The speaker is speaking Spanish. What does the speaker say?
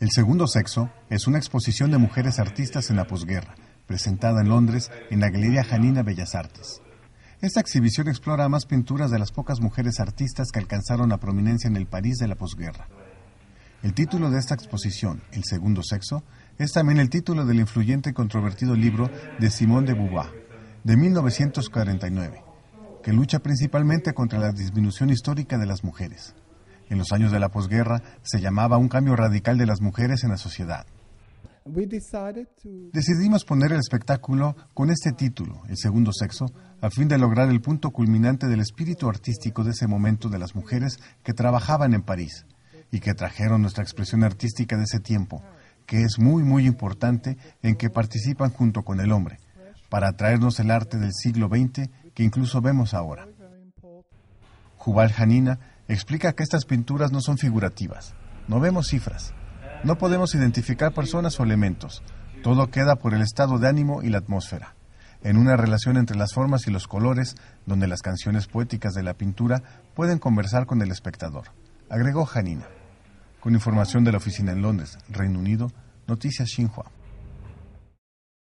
El segundo sexo es una exposición de mujeres artistas en la posguerra, presentada en Londres en la Galería Janina Bellas Artes. Esta exhibición explora más pinturas de las pocas mujeres artistas que alcanzaron la prominencia en el París de la posguerra. El título de esta exposición, El segundo sexo, es también el título del influyente y controvertido libro de Simone de Beauvoir, de 1949, que lucha principalmente contra la disminución histórica de las mujeres. En los años de la posguerra se llamaba un cambio radical de las mujeres en la sociedad. Decidimos poner el espectáculo con este título, El Segundo Sexo, a fin de lograr el punto culminante del espíritu artístico de ese momento de las mujeres que trabajaban en París y que trajeron nuestra expresión artística de ese tiempo, que es muy, muy importante en que participan junto con el hombre, para traernos el arte del siglo XX que incluso vemos ahora. Jubal Janina explica que estas pinturas no son figurativas, no vemos cifras, no podemos identificar personas o elementos, todo queda por el estado de ánimo y la atmósfera, en una relación entre las formas y los colores, donde las canciones poéticas de la pintura pueden conversar con el espectador, agregó Janina. Con información de la oficina en Londres, Reino Unido, Noticias Xinhua.